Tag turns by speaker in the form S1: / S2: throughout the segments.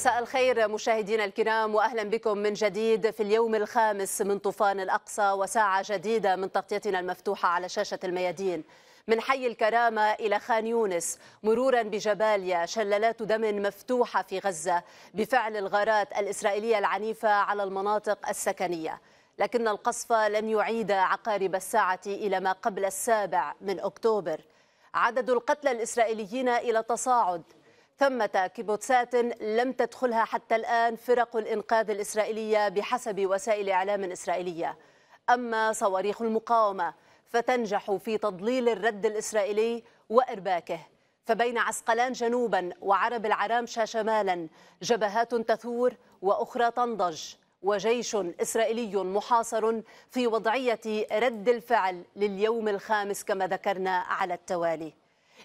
S1: مساء الخير مشاهدينا الكرام واهلا بكم من جديد في اليوم الخامس من طوفان الاقصى وساعه جديده من تغطيتنا المفتوحه على شاشه الميادين. من حي الكرامة إلى خان يونس مرورا بجباليا شلالات دم مفتوحة في غزة بفعل الغارات الإسرائيلية العنيفة على المناطق السكنية لكن القصف لن يعيد عقارب الساعة إلى ما قبل السابع من أكتوبر عدد القتلى الإسرائيليين إلى تصاعد ثمة كيبوتسات لم تدخلها حتى الآن فرق الإنقاذ الإسرائيلية بحسب وسائل إعلام إسرائيلية أما صواريخ المقاومة فتنجح في تضليل الرد الإسرائيلي وإرباكه فبين عسقلان جنوبا وعرب العرامشة شمالا جبهات تثور وأخرى تنضج وجيش إسرائيلي محاصر في وضعية رد الفعل لليوم الخامس كما ذكرنا على التوالي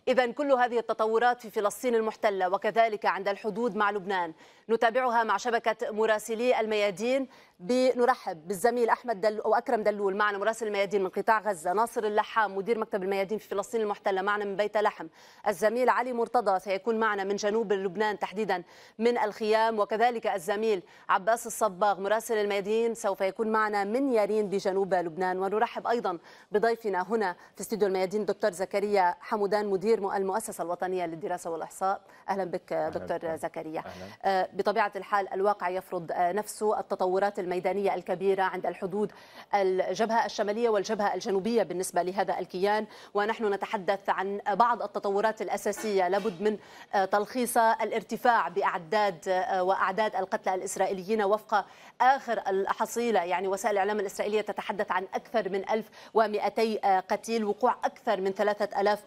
S1: إذا كل هذه التطورات في فلسطين المحتلة وكذلك عند الحدود مع لبنان نتابعها مع شبكة مراسلي الميادين بنرحب بالزميل احمد دل او اكرم دلول معنا مراسل الميادين من قطاع غزه، ناصر اللحام مدير مكتب الميادين في فلسطين المحتله معنا من بيت لحم، الزميل علي مرتضى سيكون معنا من جنوب لبنان تحديدا من الخيام وكذلك الزميل عباس الصباغ مراسل الميادين سوف يكون معنا من يارين بجنوب لبنان ونرحب ايضا بضيفنا هنا في استديو الميادين دكتور زكريا حمودان مدير المؤسسه الوطنيه للدراسه والاحصاء، اهلا بك دكتور أهلا. زكريا. أهلا. آه، بطبيعه الحال الواقع يفرض آه، نفسه التطورات الميدانية الكبيرة عند الحدود الجبهة الشمالية والجبهة الجنوبية بالنسبة لهذا الكيان ونحن نتحدث عن بعض التطورات الأساسية لابد من آه، تلخيصها الارتفاع بأعداد آه، وأعداد القتلى الإسرائيليين وفق آخر الحصيلة يعني وسائل الإعلام الإسرائيلية تتحدث عن أكثر من 1200 آه، قتيل وقوع أكثر من 3000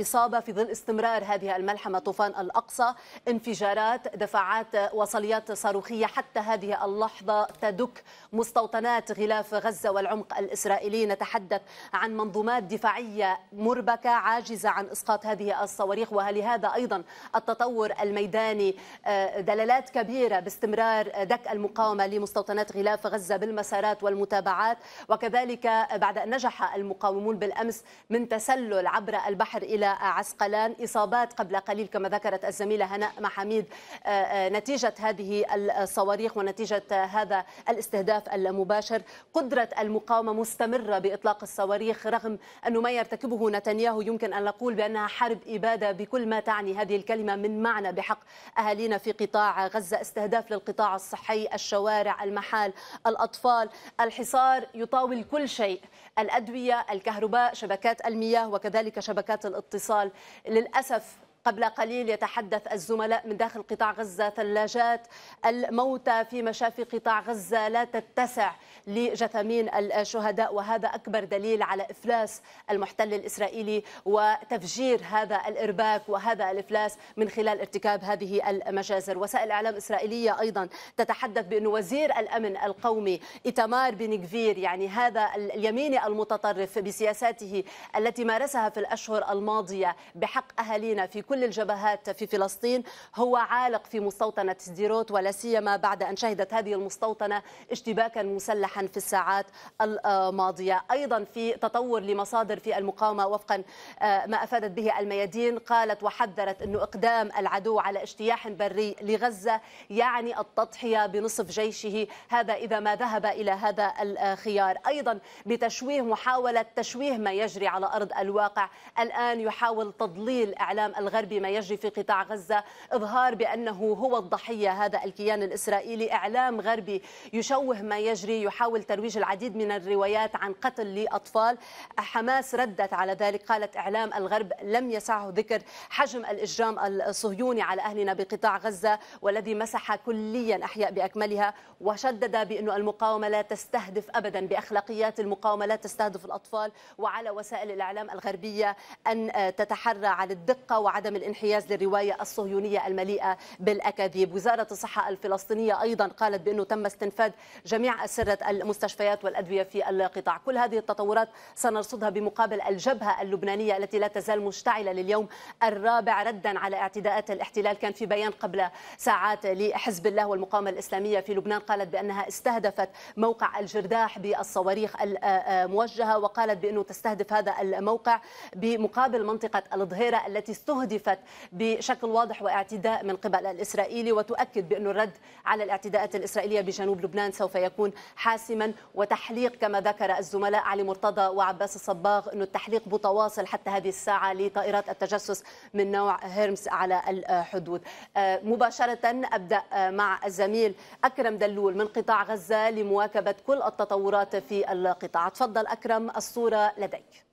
S1: إصابة في ظل استمرار هذه الملحمة طوفان الأقصى انفجارات دفعات وصليات صاروخية حتى هذه اللحظة دك مستوطنات غلاف غزة والعمق الإسرائيلي نتحدث عن منظومات دفاعية مربكة عاجزة عن إسقاط هذه الصواريخ ولهذا أيضا التطور الميداني آه، دلالات كبيرة باستمرار دك المقاومة لمستوطنات غلاف غزة بالمسارات والمتابعات وكذلك بعد أن نجح المقاومون بالأمس من تسلل عبر البحر إلى عسقلان إصابات قبل قليل كما ذكرت الزميلة هناء محميد آه، آه، نتيجة هذه الصواريخ ونتيجة هذا الاستهداف المباشر قدرة المقاومة مستمرة بإطلاق الصواريخ رغم أنه ما يرتكبه نتنياهو يمكن أن نقول بأنها حرب إبادة بكل ما تعني هذه الكلمة من معنى بحق أهالينا في قطاع غزة استهداف للقطاع الصحي الشوارع المحال الأطفال الحصار يطاول كل شيء الأدوية الكهرباء شبكات المياه وكذلك شبكات الاتصال للأسف قبل قليل يتحدث الزملاء من داخل قطاع غزة ثلاجات الموتى في مشافي قطاع غزة لا تتسع لجثامين الشهداء وهذا أكبر دليل على إفلاس المحتل الإسرائيلي وتفجير هذا الإرباك وهذا الإفلاس من خلال ارتكاب هذه المجازر وسائل إعلام إسرائيلية أيضا تتحدث بأن وزير الأمن القومي إتمار بن كفير يعني هذا اليميني المتطرف بسياساته التي مارسها في الأشهر الماضية بحق أهالينا في كل كل الجبهات في فلسطين هو عالق في مستوطنة سديروت ولا سيما بعد أن شهدت هذه المستوطنة اشتباكا مسلحا في الساعات الماضية أيضا في تطور لمصادر في المقاومة وفقا آه، ما أفادت به الميادين قالت وحذرت أنه إقدام العدو على اجتياح بري لغزة يعني التضحية بنصف جيشه هذا إذا ما ذهب إلى هذا الخيار أيضا بتشويه محاولة تشويه ما يجري على أرض الواقع الآن يحاول تضليل إعلام الغرب إخبار بما يجري في قطاع غزة إظهار بأنه هو الضحية هذا الكيان الإسرائيلي إعلام غربي يشوه ما يجري يحاول ترويج العديد من الروايات عن قتل لأطفال حماس ردت على ذلك قالت إعلام الغرب لم يسعه ذكر حجم الإجرام الصهيوني على أهلنا بقطاع غزة والذي مسح كليا أحياء بأكملها وشدد بأن المقاومة لا تستهدف أبدا بأخلاقيات المقاومة لا تستهدف الأطفال وعلى وسائل الإعلام الغربية أن تتحرى عن الدقة وعدم عدم الانحياز للرواية الصهيونية المليئة بالأكاذيب وزارة الصحة الفلسطينية أيضا قالت بأنه تم استنفاد جميع أسرة المستشفيات والأدوية في القطاع كل هذه التطورات سنرصدها بمقابل الجبهة اللبنانية التي لا تزال مشتعلة لليوم الرابع ردا على اعتداءات الاحتلال كان في بيان قبل ساعات لحزب الله والمقاومة الإسلامية في لبنان قالت بأنها استهدفت موقع الجرداح بالصواريخ الموجهة آه، آه، وقالت بأنه تستهدف هذا الموقع بمقابل منطقة الظهيرة التي استهدفت استهدفت بشكل واضح واعتداء من قبل الإسرائيلي وتؤكد بأن الرد على الاعتداءات الإسرائيلية بجنوب لبنان سوف يكون حاسما وتحليق كما ذكر الزملاء علي مرتضى وعباس الصباغ انه التحليق متواصل حتى هذه الساعة لطائرات التجسس من نوع هيرمس على الحدود آه، مباشرة أبدأ آه، مع الزميل أكرم دلول من قطاع غزة لمواكبة كل التطورات في القطاع تفضل أكرم الصورة لديك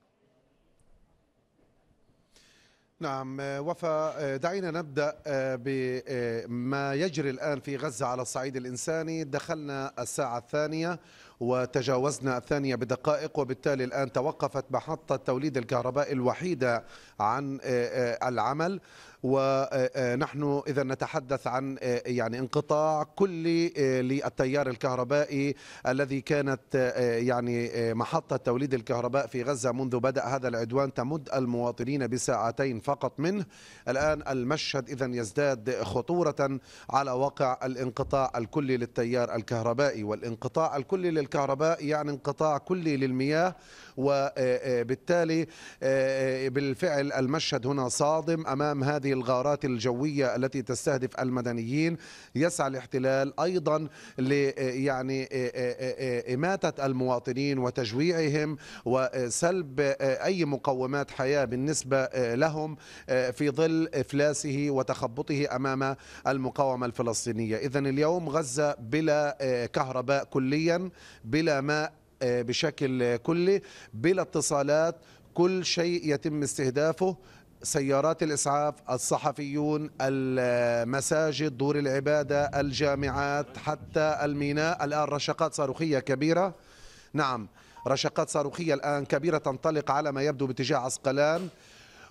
S2: نعم آه، وفاء آه، دعينا نبدا آه، بما يجري الان في غزه على الصعيد الانساني دخلنا الساعه الثانيه وتجاوزنا الثانيه بدقائق وبالتالي الان توقفت محطه توليد الكهرباء الوحيده عن العمل ونحن آه، آه، اذا نتحدث عن آه، يعني انقطاع كلي للتيار الكهربائي الذي كانت يعني محطه توليد الكهرباء في غزه منذ بدا هذا العدوان تمد المواطنين بساعتين فقط منه الان المشهد اذا يزداد خطوره على واقع الانقطاع الكلي للتيار الكهربائي والانقطاع الكلي للكهرباء يعني انقطاع كلي للمياه وبالتالي بالفعل المشهد هنا صادم امام هذه هذه الغارات الجوية التي تستهدف المدنيين يسعى الاحتلال أيضا يعني إماتة المواطنين وتجويعهم وسلب أي مقومات حياة بالنسبة لهم في ظل إفلاسه وتخبطه أمام المقاومة الفلسطينية إذا اليوم غزة بلا كهرباء كليا بلا ماء بشكل كلي بلا اتصالات كل شيء يتم استهدافه سيارات الإسعاف الصحفيون المساجد دور العبادة الجامعات حتى الميناء الآن رشقات صاروخية كبيرة نعم رشقات صاروخية الآن كبيرة تنطلق على ما يبدو باتجاه عسقلان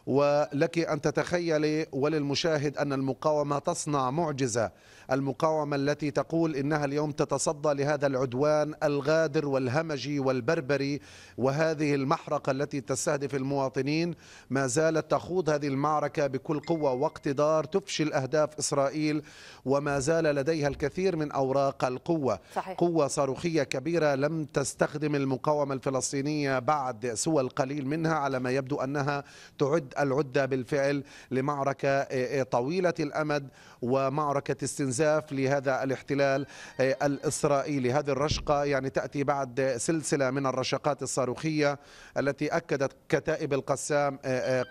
S2: ولك أن تتخيلي وللمشاهد أن المقاومة تصنع معجزة المقاومة التي تقول إنها اليوم تتصدى لهذا العدوان الغادر والهمجي والبربري وهذه المحرقة التي تستهدف المواطنين ما زالت تخوض هذه المعركة بكل قوة واقتدار تفشل أهداف إسرائيل وما زال لديها الكثير من أوراق القوة صحيح. قوة صاروخية كبيرة لم تستخدم المقاومة الفلسطينية بعد سوى القليل منها على ما يبدو أنها تعد العدة بالفعل لمعركة طويلة الأمد ومعركة استنزاف استنزاف لهذا الاحتلال الإسرائيلي هذه الرشقة يعني تأتي بعد سلسلة من الرشقات الصاروخية التي أكدت كتائب القسام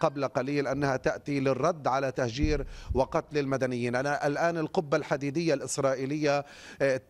S2: قبل قليل أنها تأتي للرد على تهجير وقتل المدنيين أنا الآن القبة الحديدية الإسرائيلية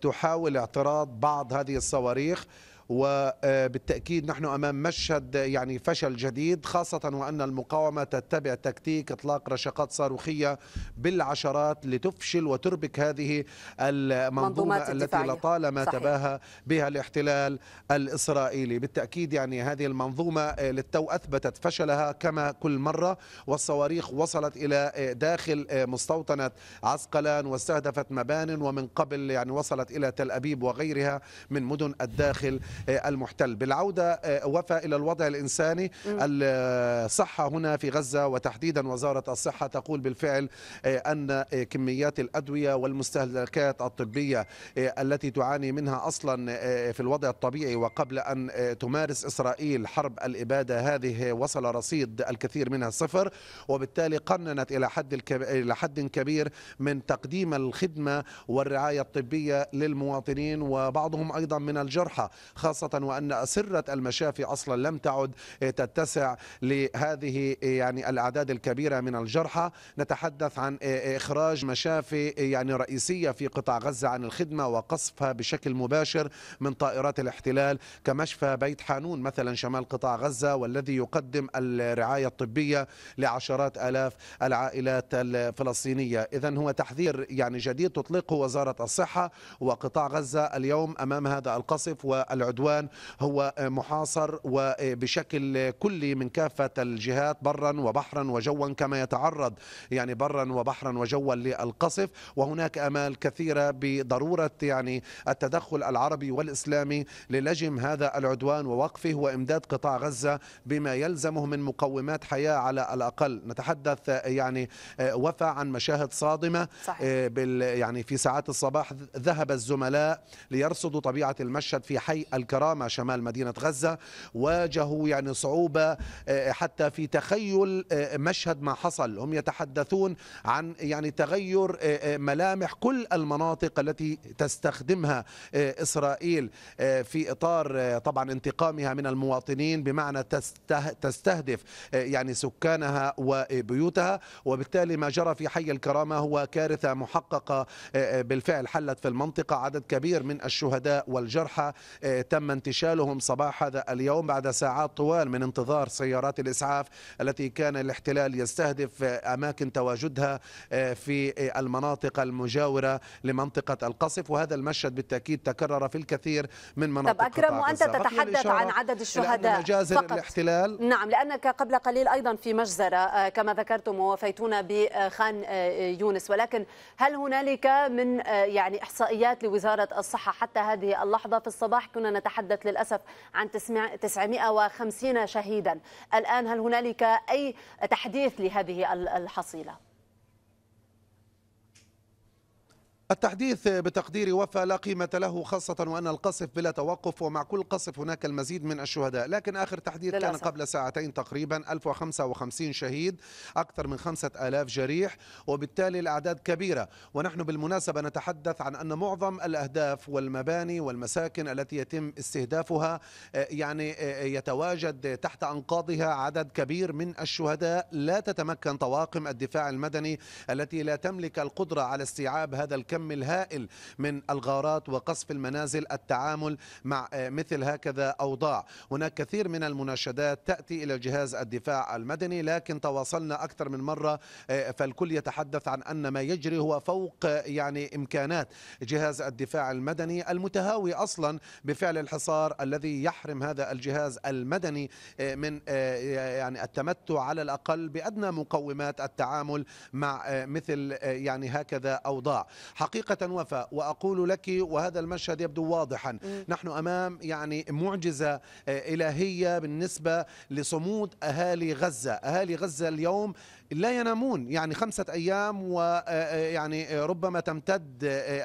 S2: تحاول اعتراض بعض هذه الصواريخ وبالتأكيد نحن أمام مشهد يعني فشل جديد خاصة وأن المقاومة تتبع تكتيك إطلاق رشقات صاروخية بالعشرات لتفشل وتربك هذه المنظومة التي لطالما تباهى بها الاحتلال الإسرائيلي بالتأكيد يعني هذه المنظومة للتو أثبتت فشلها كما كل مرة والصواريخ وصلت إلى داخل مستوطنة عسقلان واستهدفت مبان ومن قبل يعني وصلت إلى تل أبيب وغيرها من مدن الداخل آه، المحتل بالعودة آه، وفاء إلى الوضع الإنساني الصحة آه، هنا في غزة وتحديدا وزارة الصحة تقول بالفعل أن كميات الأدوية والمستهلكات الطبية التي تعاني منها أصلا في الوضع الطبيعي وقبل أن تمارس إسرائيل حرب الإبادة هذه وصل رصيد الكثير منها صفر وبالتالي قننت إلى حد, إلى حد كبير من تقديم الخدمة والرعاية الطبية للمواطنين وبعضهم أيضا من الجرحى خاصة وأن سرة المشافي أصلا لم تعد آه، تتسع لهذه آه، يعني الأعداد الكبيرة من الجرحى نتحدث عن آه، إخراج مشافي يعني رئيسية في قطاع غزة عن الخدمة وقصفها بشكل مباشر من طائرات الاحتلال كمشفى بيت حانون مثلا شمال قطاع غزة والذي يقدم الرعاية الطبية لعشرات آلاف العائلات الفلسطينية إذا هو تحذير يعني جديد تطلقه وزارة الصحة وقطاع غزة اليوم أمام هذا القصف والعدوان العدوان هو محاصر وبشكل كلي من كافة الجهات برا وبحرا وجوا كما يتعرض يعني برا وبحرا وجوا للقصف وهناك أمال كثيرة بضرورة يعني التدخل العربي والإسلامي للجم هذا العدوان ووقفه وإمداد قطاع غزة بما يلزمه من مقومات حياة على الأقل نتحدث يعني وفى عن مشاهد صادمة صحيح. آه، بال يعني في ساعات الصباح ذهب الزملاء ليرصدوا طبيعة المشهد في حي الكرامة شمال مدينة غزة واجهوا يعني صعوبة آه، حتى في تخيل آه، مشهد ما حصل هم يتحدثون عن يعني تغير آه، ملامح كل المناطق التي تستخدمها إسرائيل في إطار طبعا انتقامها من المواطنين بمعنى تستهدف يعني سكانها وبيوتها وبالتالي ما جرى في حي الكرامة هو كارثة محققة بالفعل حلت في المنطقة عدد كبير من الشهداء والجرحى تم انتشالهم صباح هذا اليوم بعد ساعات طوال من انتظار سيارات الإسعاف التي كان الاحتلال يستهدف أماكن تواجدها آه، في المناطق المجاورة لمنطقة القصف وهذا المشهد بالتأكيد تكرر في الكثير من مناطق طب أكرم وأنت تتحدث عن عدد الشهداء مجازر فقط. الاحتلال
S1: نعم لأنك قبل قليل أيضا في مجزرة آه، كما ذكرتم ووفيتونا بخان آه، يونس ولكن هل هنالك من يعني إحصائيات لوزارة الصحة حتى هذه اللحظة في الصباح كنا نتحدث للأسف عن 950 شهيدا الآن هل هنالك أي تحديث لهذه الحصيلة؟
S2: التحديث بتقدير وفى لا قيمة له خاصة وأن القصف بلا توقف ومع كل قصف هناك المزيد من الشهداء لكن آخر تحديث كان قبل ساعتين تقريبا 1055 شهيد أكثر من 5000 جريح وبالتالي الأعداد كبيرة ونحن بالمناسبة نتحدث عن أن معظم الأهداف والمباني والمساكن التي يتم استهدافها آه، يعني آه، آه، يتواجد تحت أنقاضها عدد كبير من الشهداء لا تتمكن طواقم الدفاع المدني التي لا تملك القدرة على استيعاب هذا الكم الكم الهائل من الغارات وقصف المنازل التعامل مع آه، مثل هكذا أوضاع هناك كثير من المناشدات تأتي إلى جهاز الدفاع المدني لكن تواصلنا أكثر من مرة آه، فالكل يتحدث عن أن ما يجري هو فوق آه، يعني إمكانات جهاز الدفاع المدني المتهاوي أصلا بفعل الحصار الذي يحرم هذا الجهاز المدني من يعني التمتع على الأقل بأدنى مقومات التعامل مع مثل يعني هكذا أوضاع حقيقة وفاء وأقول لك وهذا المشهد يبدو واضحا م. نحن أمام يعني معجزة آه، إلهية بالنسبة لصمود أهالي غزة أهالي غزة اليوم لا ينامون يعني خمسة أيام ويعني آه، آه، آه، ربما تمتد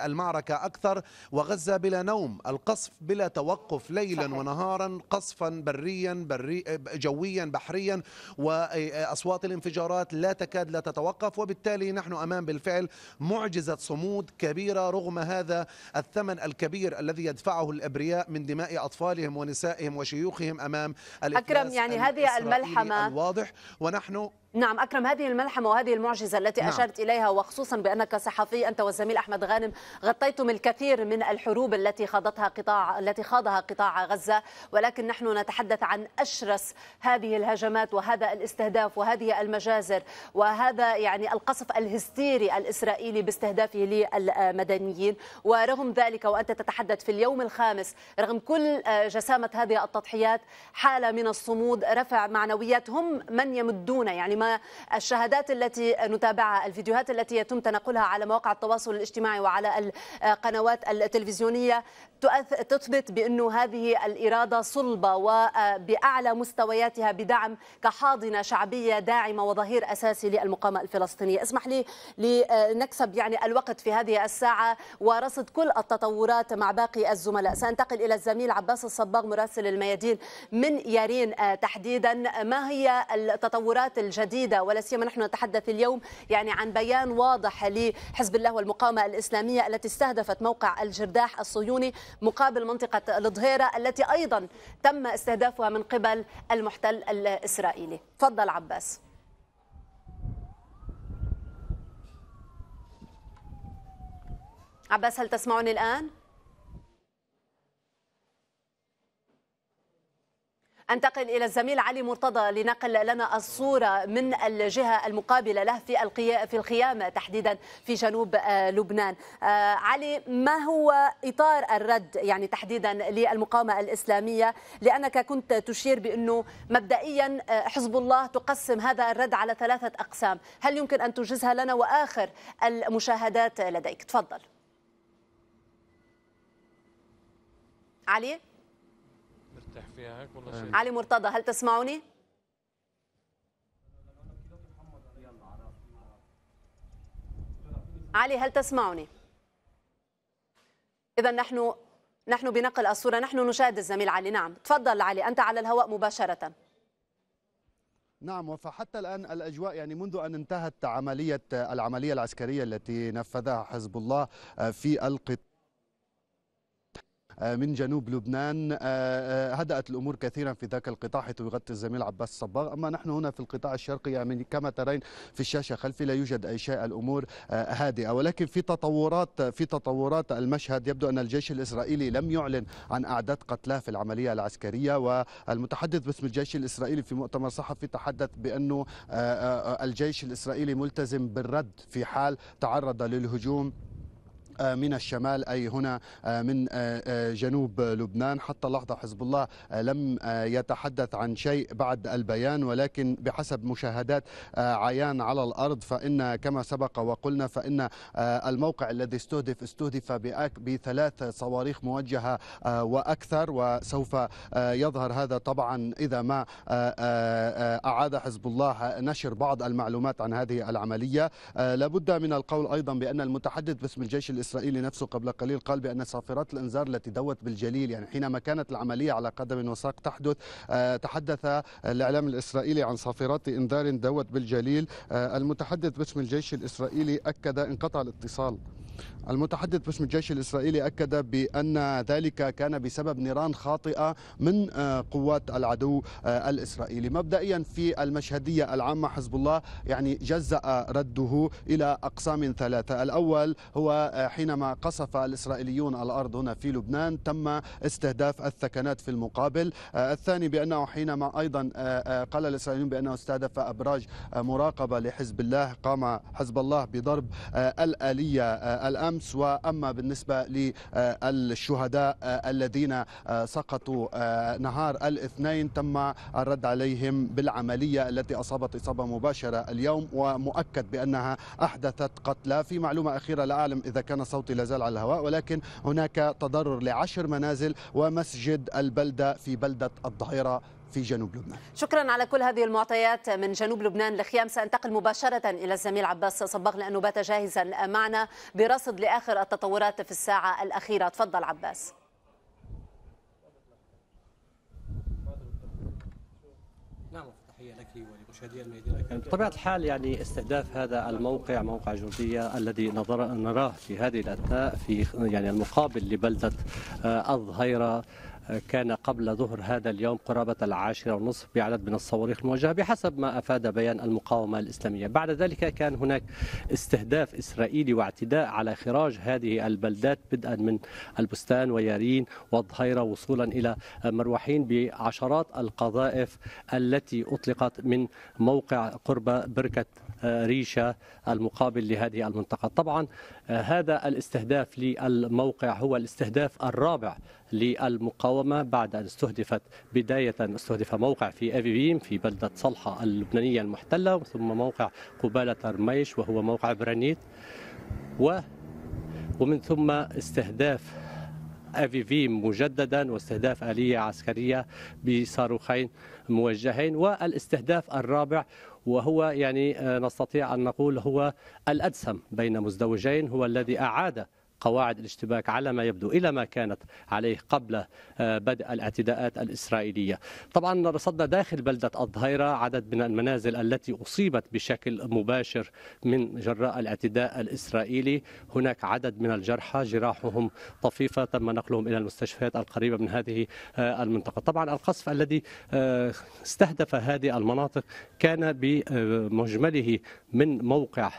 S2: المعركة أكثر وغزة بلا نوم القصف بلا توقف ليلا صحيح. ونهارا قصفا بريا بري جويا بحريا وأصوات الانفجارات لا تكاد لا تتوقف وبالتالي نحن أمام بالفعل معجزة صمود كبيرة رغم هذا الثمن الكبير الذي يدفعه الأبرياء من دماء أطفالهم ونسائهم وشيوخهم أمام الإفلاس أكرم يعني هذه الملحمة الواضح ونحن
S1: نعم أكرم هذه الملحمة وهذه المعجزة التي نعم. أشرت إليها وخصوصا بأنك صحفي أنت والزميل أحمد غانم غطيتم الكثير من الحروب التي خاضتها قطاع التي خاضها قطاع غزة ولكن نحن نتحدث عن أشرس هذه الهجمات وهذا الاستهداف وهذه المجازر وهذا يعني القصف الهستيري الإسرائيلي باستهدافه للمدنيين ورغم ذلك وأنت تتحدث في اليوم الخامس رغم كل آه، جسامة هذه التضحيات حالة من الصمود رفع معنويات هم من يمدون يعني ما الشهادات التي نتابعها الفيديوهات التي يتم تنقلها على مواقع التواصل الاجتماعي وعلى القنوات التلفزيونية تثبت بأن هذه الإرادة صلبة وبأعلى مستوياتها بدعم كحاضنة شعبية داعمة وظهير أساسي للمقاومة الفلسطينية اسمح لي لنكسب يعني الوقت في هذه الساعة ورصد كل التطورات مع باقي الزملاء سأنتقل إلى الزميل عباس الصباغ مراسل الميادين من يارين آه، تحديدا ما هي التطورات الجديدة جديده ولا سيما نحن نتحدث اليوم يعني عن بيان واضح لحزب الله والمقاومه الاسلاميه التي استهدفت موقع الجرداح الصهيوني مقابل منطقه الظهيره التي ايضا تم استهدافها من قبل المحتل الاسرائيلي. تفضل عباس. عباس هل تسمعني الان؟ أنتقل إلى الزميل علي مرتضى لنقل لنا الصورة من الجهة المقابلة له في القي... في الخيام تحديدا في جنوب آه، لبنان آه، علي ما هو إطار الرد يعني تحديدا للمقاومة الإسلامية لأنك كنت تشير بأنه مبدئيا آه، حزب الله تقسم هذا الرد على ثلاثة أقسام هل يمكن أن تجزها لنا وآخر المشاهدات لديك تفضل علي فيها علي مرتضى هل تسمعوني؟ علي هل تسمعني؟ إذا نحن نحن بنقل الصورة نحن نشاهد الزميل علي نعم تفضل علي أنت على الهواء مباشرة
S3: نعم وفحتى الآن الأجواء يعني منذ أن انتهت عملية العملية العسكرية التي نفذها حزب الله آه، في القطاع آه، من جنوب لبنان آه، آه، هدأت الأمور كثيرا في ذاك القطاع حيث يغطي الزميل عباس الصباغ أما نحن هنا في القطاع الشرقي يعني كما ترين في الشاشة خلفي لا يوجد أي شيء الأمور هادئة ولكن في تطورات في تطورات المشهد يبدو أن الجيش الإسرائيلي لم يعلن عن أعداد قتلاه في العملية العسكرية والمتحدث باسم الجيش الإسرائيلي في مؤتمر صحفي تحدث بأنه الجيش الإسرائيلي ملتزم بالرد في حال تعرض للهجوم آه، من الشمال أي هنا آه، من آه، جنوب لبنان حتى اللحظة حزب الله لم يتحدث عن شيء بعد البيان ولكن بحسب مشاهدات عيان على الأرض فإن كما سبق وقلنا فإن الموقع الذي استهدف استهدف بثلاث صواريخ موجهة وأكثر وسوف يظهر هذا طبعا إذا ما أعاد حزب الله نشر بعض المعلومات عن هذه العملية لابد من القول أيضا بأن المتحدث باسم الجيش الإسلامي الإسرائيلي نفسه قبل قليل قال بأن صافرات الإنذار التي دوت بالجليل يعني حينما كانت العملية على قدم وساق تحدث آه، تحدث الإعلام الإسرائيلي عن صافرات إنذار دوت بالجليل آه، المتحدث باسم الجيش الإسرائيلي أكد انقطع الاتصال المتحدث باسم الجيش الإسرائيلي أكد بأن ذلك كان بسبب نيران خاطئة من آه، قوات العدو آه، الإسرائيلي مبدئيا في المشهدية العامة حزب الله يعني جزأ رده إلى أقسام ثلاثة الأول هو آه، حينما قصف الإسرائيليون الأرض هنا في لبنان تم استهداف الثكنات في المقابل الثاني بأنه حينما أيضا قال الإسرائيليون بأنه استهدف أبراج مراقبة لحزب الله قام حزب الله بضرب الآلية الأمس وأما بالنسبة للشهداء الذين سقطوا نهار الاثنين تم الرد عليهم بالعملية التي أصابت إصابة مباشرة اليوم ومؤكد بأنها أحدثت قتلى في معلومة أخيرة لا أعلم إذا كان صوتي لا زال على الهواء ولكن هناك تضرر لعشر منازل ومسجد البلدة في بلدة الظهيره في جنوب لبنان
S1: شكرا على كل هذه المعطيات من جنوب لبنان لخيام سأنتقل مباشرة إلى الزميل عباس صباغ لأنه بات جاهزا معنا برصد لآخر التطورات في الساعة الأخيرة تفضل عباس
S4: نعم تحية لك بطبيعة الحال يعني استهداف هذا الموقع موقع جندية الذي نظر نراه في هذه الأثناء في يعني المقابل لبلدة آه، الظهيرة كان قبل ظهر هذا اليوم قرابة العاشرة ونصف بعدد من الصواريخ الموجهة بحسب ما أفاد بيان المقاومة الإسلامية بعد ذلك كان هناك استهداف إسرائيلي واعتداء على خراج هذه البلدات بدءا من البستان ويارين والظهيرة وصولا إلى مروحين بعشرات القذائف التي أطلقت من موقع قرب بركة ريشة المقابل لهذه المنطقة طبعا آه، هذا الاستهداف للموقع هو الاستهداف الرابع للمقاومة بعد أن استهدفت بداية استهدف موقع في أبيبيم في بلدة صلحة اللبنانية المحتلة ثم موقع قبالة رميش وهو موقع برانيت و ومن ثم استهداف افيفيم مجددا واستهداف اليه عسكريه بصاروخين موجهين والاستهداف الرابع وهو يعني آه، نستطيع أن نقول هو الأدسم بين مزدوجين هو الذي أعاد قواعد الاشتباك على ما يبدو إلى ما كانت عليه قبل آه، بدء الاعتداءات الإسرائيلية طبعا رصدنا داخل بلدة الظهيرة عدد من المنازل التي أصيبت بشكل مباشر من جراء الاعتداء الإسرائيلي هناك عدد من الجرحى جراحهم طفيفة تم نقلهم إلى المستشفيات القريبة من هذه آه، المنطقة طبعا القصف الذي آه، استهدف هذه المناطق كان بمجمله من موقع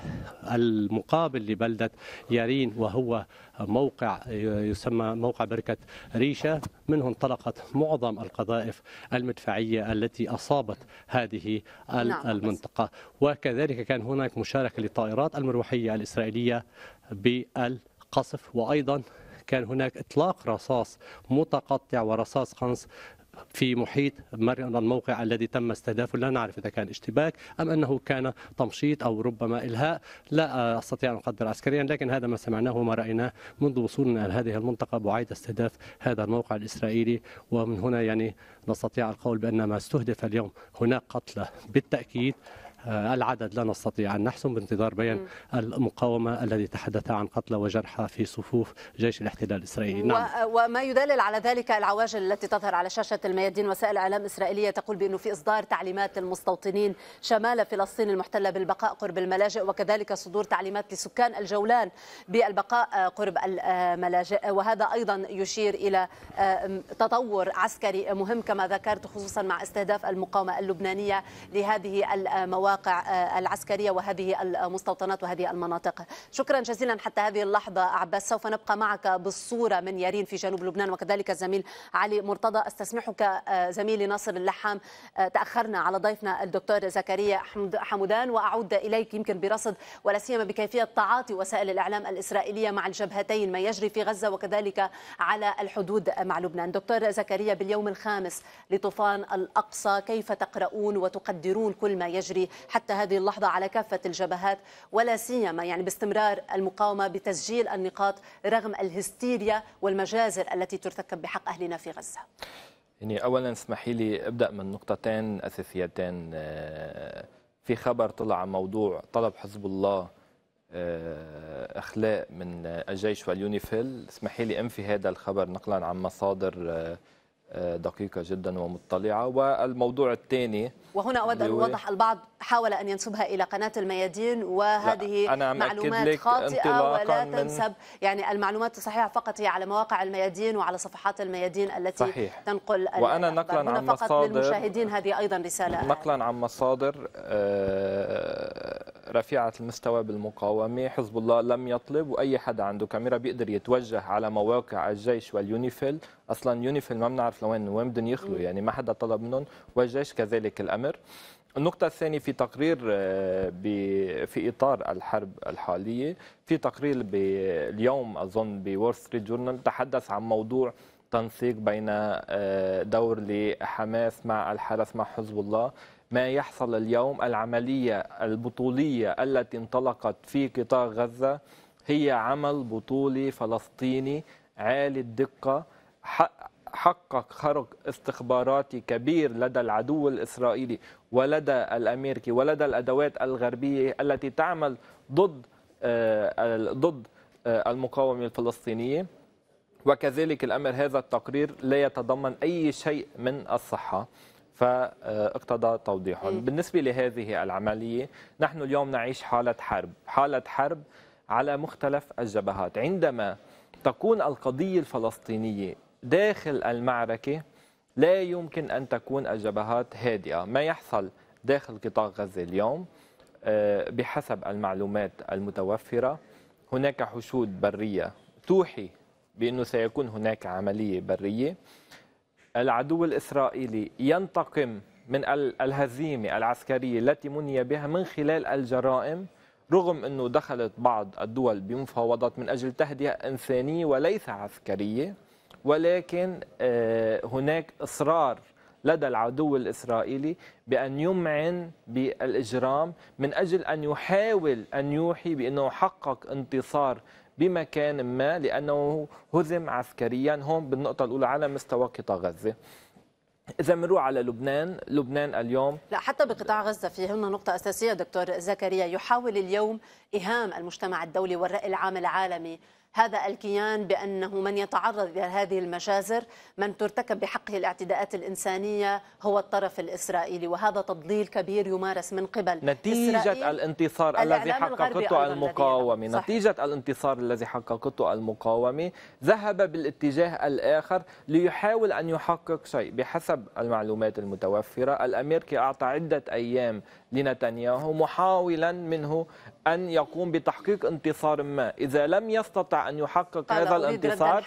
S4: المقابل لبلدة يارين وهو موقع يسمى موقع بركة ريشة منه انطلقت معظم القذائف المدفعية التي أصابت هذه نعم، المنطقة وكذلك كان هناك مشاركة للطائرات المروحية الإسرائيلية بالقصف وأيضا كان هناك اطلاق رصاص متقطع ورصاص قنص في محيط الموقع الذي تم استهدافه لا نعرف إذا كان اشتباك أم أنه كان تمشيط أو ربما إلهاء لا أستطيع أن أقدر عسكريا لكن هذا ما سمعناه وما رأيناه منذ وصولنا إلى هذه المنطقة بعيد استهداف هذا الموقع الإسرائيلي ومن هنا يعني نستطيع القول بأن ما استهدف اليوم هناك قتلى بالتأكيد آه، العدد لا نستطيع أن نحسم بانتظار بيان المقاومة الذي تحدث عن قتلى وجرحى في صفوف جيش الاحتلال الإسرائيلي نعم.
S1: آه، وما يدلل على ذلك العواجل التي تظهر على شاشة الميادين وسائل إعلام إسرائيلية تقول بأنه في إصدار تعليمات للمستوطنين شمال فلسطين المحتلة بالبقاء قرب الملاجئ وكذلك صدور تعليمات لسكان الجولان بالبقاء آه، قرب الملاجئ وهذا أيضا يشير إلى تطور عسكري مهم كما ذكرت خصوصا مع استهداف المقاومة اللبنانية لهذه المواقع المواقع آه، العسكرية وهذه المستوطنات وهذه المناطق شكرا جزيلا حتى هذه اللحظة عباس سوف نبقى معك بالصورة من يارين في جنوب لبنان وكذلك الزميل علي مرتضى استسمحك آه، زميلي ناصر اللحام آه، تأخرنا على ضيفنا الدكتور زكريا حمودان وأعود إليك يمكن برصد ولا سيما بكيفية تعاطي وسائل الإعلام الإسرائيلية مع الجبهتين ما يجري في غزة وكذلك على الحدود مع لبنان دكتور زكريا باليوم الخامس لطوفان الأقصى كيف تقرؤون وتقدرون كل ما يجري حتى هذه اللحظة على كافة الجبهات ولا سيما يعني باستمرار المقاومة بتسجيل النقاط رغم الهستيريا والمجازر التي ترتكب بحق أهلنا في غزة
S5: يعني أولا اسمحي لي أبدأ من نقطتين أساسيتين آه، في خبر طلع عن موضوع طلب حزب الله آه، اخلاء من الجيش واليونيفيل اسمحي لي انفي هذا الخبر نقلا عن مصادر آه، دقيقة جدا ومطلعة والموضوع الثاني وهنا أود أن أوضح
S1: البعض حاول أن ينسبها إلى قناة الميادين وهذه أنا معلومات خاطئة ولا تنسب يعني المعلومات الصحيحة فقط هي على مواقع الميادين وعلى صفحات الميادين التي صحيح. تنقل وأنا نقلا عن مصادر للمشاهدين هذه أيضا رسالة
S5: نقلا عن مصادر آه، رفيعة المستوى بالمقاومة حزب الله لم يطلب وأي حدا عنده كاميرا بيقدر يتوجه على مواقع الجيش واليونيفيل أصلا يونيفيل ما بنعرف لوين وين بدهم يخلوا يعني ما حدا طلب منهم والجيش كذلك الأمر النقطة الثانية في تقرير آه، في إطار الحرب الحالية في تقرير اليوم أظن بورث ستريت جورنال تحدث عن موضوع تنسيق بين آه، دور لحماس مع الحرس مع حزب الله ما يحصل اليوم العملية البطولية التي انطلقت في قطاع غزة هي عمل بطولي فلسطيني عالي الدقة حقق خرق استخباراتي كبير لدى العدو الإسرائيلي ولدى الأمريكي ولدى الأدوات الغربية التي تعمل ضد آه، ضد آه، المقاومة الفلسطينية وكذلك الأمر هذا التقرير لا يتضمن أي شيء من الصحة فاقتضى توضيحهم م. بالنسبة لهذه العملية نحن اليوم نعيش حالة حرب حالة حرب على مختلف الجبهات عندما تكون القضية الفلسطينية داخل المعركة لا يمكن أن تكون الجبهات هادئة ما يحصل داخل قطاع غزة اليوم آه، بحسب المعلومات المتوفرة هناك حشود برية توحي بأنه سيكون هناك عملية برية العدو الإسرائيلي ينتقم من الهزيمة العسكرية التي مني بها من خلال الجرائم رغم أنه دخلت بعض الدول بمفاوضات من أجل تهدئة إنسانية وليس عسكرية ولكن آه، هناك إصرار لدى العدو الإسرائيلي بأن يمعن بالإجرام من أجل أن يحاول أن يوحي بأنه حقق انتصار بمكان ما لأنه هزم عسكريا هون بالنقطة الأولى على مستوى قطاع غزة إذا بنروح على لبنان، لبنان اليوم
S1: لا حتى بقطاع غزة في هنا نقطة أساسية دكتور زكريا يحاول اليوم إهام المجتمع الدولي والرأي العام العالمي هذا الكيان بأنه من يتعرض إلى هذه المجازر من ترتكب بحقه الاعتداءات الإنسانية هو الطرف الإسرائيلي وهذا تضليل كبير يمارس من قبل نتيجة
S5: الانتصار الذي حققته المقاومة نتيجة الانتصار الذي حققته المقاومة ذهب بالاتجاه الآخر ليحاول أن يحقق شيء بحسب المعلومات المتوفرة الأمريكي أعطى عدة أيام لنتنياهو محاولا منه أن يقوم بتحقيق انتصار ما إذا لم يستطع أن يحقق هذا الانتصار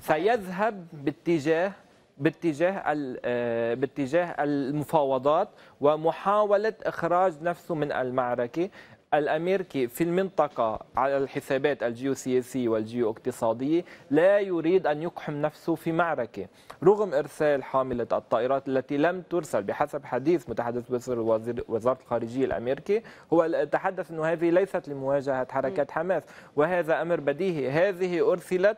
S5: سيذهب طيب. باتجاه باتجاه آه، باتجاه المفاوضات ومحاولة إخراج نفسه من المعركة الامريكي في المنطقه على الحسابات الجيوسياسيه والجيواقتصاديه لا يريد ان يقحم نفسه في معركه رغم ارسال حامله الطائرات التي لم ترسل بحسب حديث متحدث وزير وزاره الخارجيه الامريكي هو تحدث انه هذه ليست لمواجهه حركات حماس وهذا امر بديهي هذه ارسلت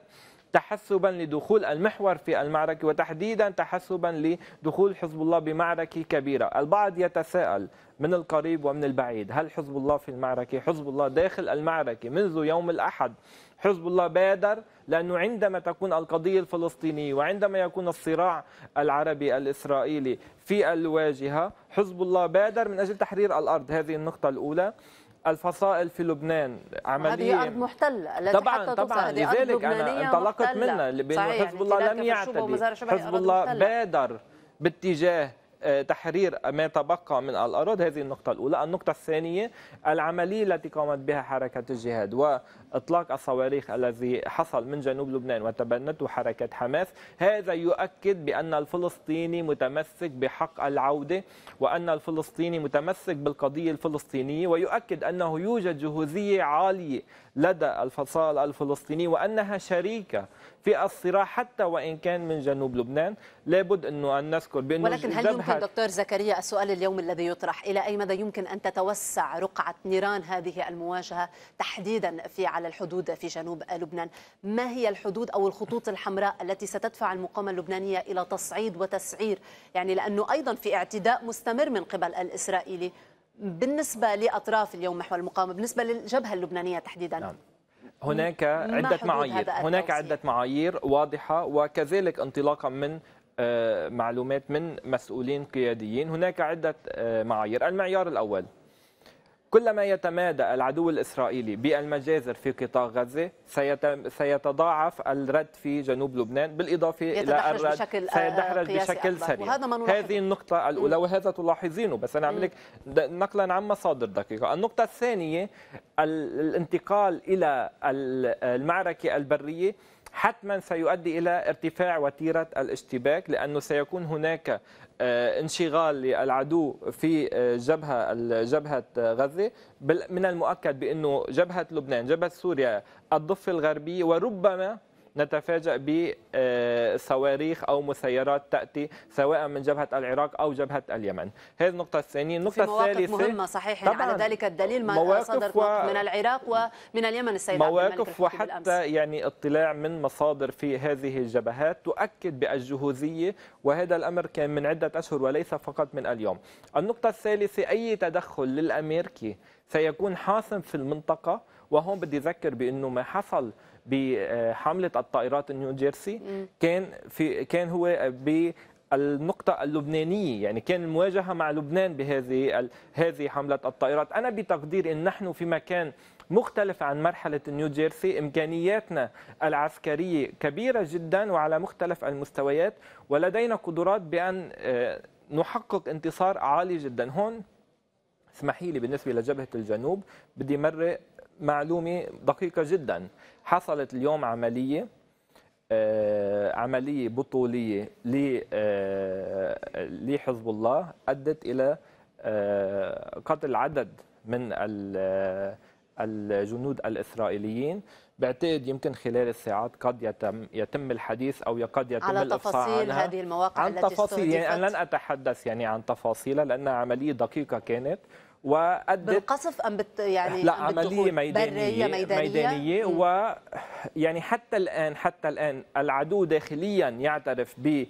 S5: تحسبا لدخول المحور في المعركة وتحديدا تحسبا لدخول حزب الله بمعركة كبيرة البعض يتساءل من القريب ومن البعيد هل حزب الله في المعركة حزب الله داخل المعركة منذ يوم الأحد حزب الله بادر لأنه عندما تكون القضية الفلسطينية وعندما يكون الصراع العربي الإسرائيلي في الواجهة حزب الله بادر من أجل تحرير الأرض هذه النقطة الأولى الفصائل في لبنان عمليا هذه ارض
S1: محتله طبعا طبعا لذلك انا انطلقت منها حزب الله يعني لم يعتدي حزب الله بادر
S5: باتجاه آه، تحرير ما تبقى من الأراضي هذه النقطة الأولى النقطة الثانية العملية التي قامت بها حركة الجهاد وإطلاق الصواريخ الذي حصل من جنوب لبنان وتبنته حركة حماس هذا يؤكد بأن الفلسطيني متمسك بحق العودة وأن الفلسطيني متمسك بالقضية الفلسطينية ويؤكد أنه يوجد جهوزية عالية لدى الفصائل الفلسطينية وأنها شريكة في الصراع حتى وإن كان من جنوب لبنان لابد أنه أن نذكر بأنه ولكن هل يمكن
S1: دكتور زكريا السؤال اليوم الذي يطرح إلى أي مدى يمكن أن تتوسع رقعة نيران هذه المواجهة تحديدا في على الحدود في جنوب لبنان ما هي الحدود أو الخطوط الحمراء التي ستدفع المقاومة اللبنانية إلى تصعيد وتسعير يعني لأنه أيضا في اعتداء مستمر من قبل الإسرائيلي بالنسبة لأطراف اليوم محور المقاومة بالنسبة للجبهة اللبنانية تحديدا نعم.
S5: هناك عدة معايير هناك عدة معايير واضحة وكذلك انطلاقا من آه، معلومات من مسؤولين قياديين هناك عدة آه، معايير المعيار الأول كلما يتمادى العدو الإسرائيلي بالمجازر في قطاع غزة سيتضاعف الرد في جنوب لبنان بالإضافة إلى الرد بشكل آه، سيدحرج بشكل سريع وهذا ما نلاحظ. هذه النقطة الأولى وهذا تلاحظينه بس أنا عملك لك نقلا عن مصادر دقيقة النقطة الثانية الانتقال إلى المعركة البرية حتما سيؤدي الى ارتفاع وتيره الاشتباك لانه سيكون هناك آه، انشغال العدو في آه، جبهه جبهه غزه من المؤكد بانه جبهه لبنان جبهه سوريا الضفه الغربيه وربما نتفاجأ بصواريخ أو مسيرات تأتي سواء من جبهة العراق أو جبهة اليمن هذه النقطة الثانية النقطة الثالثة مهمة صحيح
S1: طبعا على ذلك الدليل ما صدر و... من العراق ومن اليمن السيد مواقف
S5: وحتى بالأمس. يعني اطلاع من مصادر في هذه الجبهات تؤكد بالجهوزية وهذا الأمر كان من عدة أشهر وليس فقط من اليوم النقطة الثالثة أي تدخل للأمريكي سيكون حاسم في المنطقة وهون بدي أذكر بأنه ما حصل بحمله الطائرات نيو جيرسي كان في كان هو ب النقطة اللبنانية يعني كان المواجهة مع لبنان بهذه هذه حملة الطائرات أنا بتقدير أن نحن في مكان مختلف عن مرحلة نيو جيرسي إمكانياتنا العسكرية كبيرة جدا وعلى مختلف المستويات ولدينا قدرات بأن آه، نحقق انتصار عالي جدا هون اسمحي لي بالنسبة لجبهة الجنوب بدي مرق معلومه دقيقه جدا حصلت اليوم عمليه آه، عمليه بطوليه آه، لحزب الله ادت الى آه، قتل عدد من الجنود الاسرائيليين بعتقد يمكن خلال الساعات قد يتم يتم الحديث او قد يتم على الافصاح تفاصيل هذه المواقع عن التي تفاصيل يعني لن اتحدث يعني عن تفاصيلها لانها عمليه دقيقه كانت وادت بالقصف
S1: ام بت يعني لا عمليه ميدانيه ميدانيه, ميدانية
S5: يعني حتى الان حتى الان العدو داخليا يعترف ب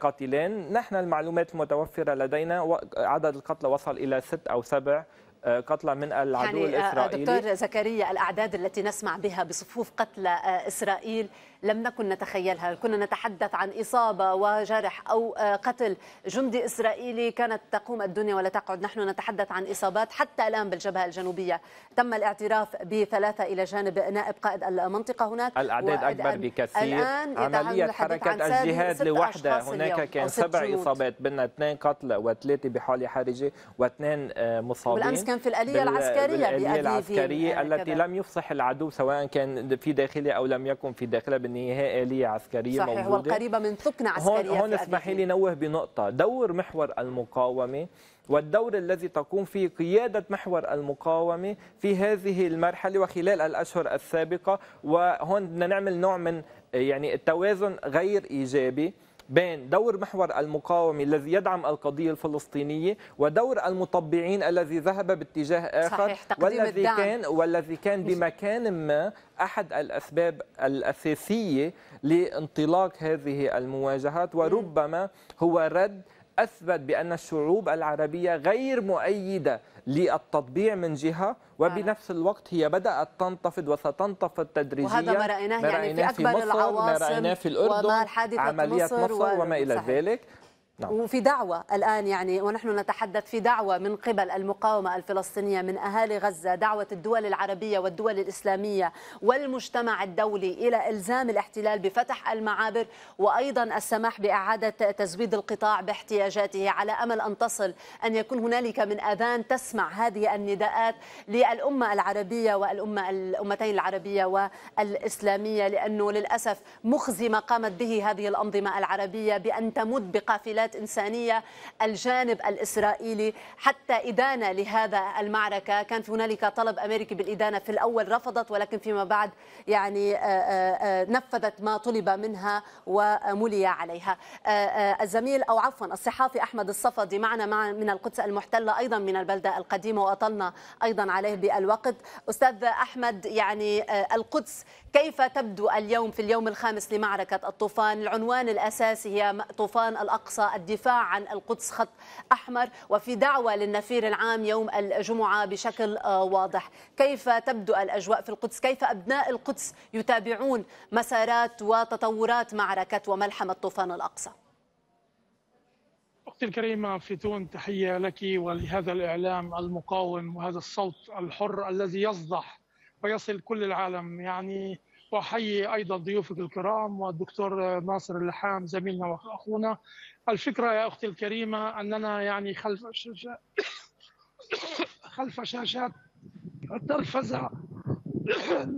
S5: قاتلين نحن المعلومات المتوفرة لدينا عدد القتلى وصل إلى ست أو سبع آه، قتلى من العدو يعني آه، الإسرائيلي دكتور
S1: زكريا الأعداد التي نسمع بها بصفوف قتلى آه، إسرائيل لم نكن نتخيلها كنا نتحدث عن إصابة وجرح أو قتل جندي إسرائيلي كانت تقوم الدنيا ولا تقعد نحن نتحدث عن إصابات حتى الآن بالجبهة الجنوبية تم الاعتراف بثلاثة إلى جانب نائب قائد المنطقة هناك الأعداد أكبر بكثير الآن عملية حركة الجهاد لوحدها هناك كان سبع جنود. إصابات
S5: بين اثنين قتلى وثلاثة بحالة حرجة واثنين مصابين كان في الآلية العسكرية بالآلية العسكرية يعني التي كده. لم يفصح العدو سواء كان في داخلها أو لم يكن في داخلها بالنهاية آلية عسكرية صحيح موجودة والقريبة
S1: من ثكنة عسكرية هون, هون اسمحي
S5: لي نوه بنقطة دور محور المقاومة والدور الذي تقوم فيه قيادة محور المقاومة في هذه المرحلة وخلال الأشهر السابقة وهون بدنا نعمل نوع من يعني التوازن غير إيجابي بين دور محور المقاومة الذي يدعم القضية الفلسطينية ودور المطبعين الذي ذهب باتجاه آخر صحيح. والذي الدعم. كان والذي كان بمكان ما أحد الأسباب الأساسية لانطلاق هذه المواجهات وربما هو رد أثبت بأن الشعوب العربية غير مؤيدة للتطبيع من جهة وبنفس آه. الوقت هي بدأت تنتفض وستنتفض تدريجيا وهذا ما رأيناه يعني في أكبر في مصر العواصم ما رأيناه في الأردن وما عملية مصر, مصر وما إلى ذلك
S1: نعم. وفي دعوة الآن يعني ونحن نتحدث في دعوة من قبل المقاومة الفلسطينية من أهالي غزة دعوة الدول العربية والدول الإسلامية والمجتمع الدولي إلى إلزام الاحتلال بفتح المعابر وأيضا السماح بإعادة تزويد القطاع باحتياجاته على أمل أن تصل أن يكون هنالك من آذان تسمع هذه النداءات للأمة العربية والأمة الأمتين العربية والإسلامية لأنه للأسف مخزي ما قامت به هذه الأنظمة العربية بأن تمد بقافلات ومنظمات إنسانية الجانب الإسرائيلي حتى إدانة لهذا المعركة كان هنالك طلب أمريكي بالإدانة في الأول رفضت ولكن فيما بعد يعني آه، آه، آه، نفذت ما طلب منها وملي عليها الزميل أو عفوا الصحافي أحمد الصفدي معنا مع من القدس المحتلة أيضا من البلدة القديمة وأطلنا أيضا عليه بالوقت أستاذ أحمد يعني القدس كيف تبدو اليوم في اليوم الخامس لمعركة الطوفان العنوان الأساسي هي طوفان الأقصى الدفاع عن القدس خط أحمر وفي دعوة للنفير العام يوم الجمعة بشكل آه، واضح كيف تبدو الأجواء في القدس كيف أبناء القدس يتابعون مسارات وتطورات معركة وملحمة طوفان الأقصى
S6: أختي الكريمة فيتون تحية لك ولهذا الإعلام المقاوم وهذا الصوت الحر الذي يصدح ويصل كل العالم يعني واحيي ايضا ضيوفك الكرام والدكتور ناصر اللحام زميلنا واخونا الفكره يا اختي الكريمه اننا يعني خلف شاشات خلف شاشات التلفزه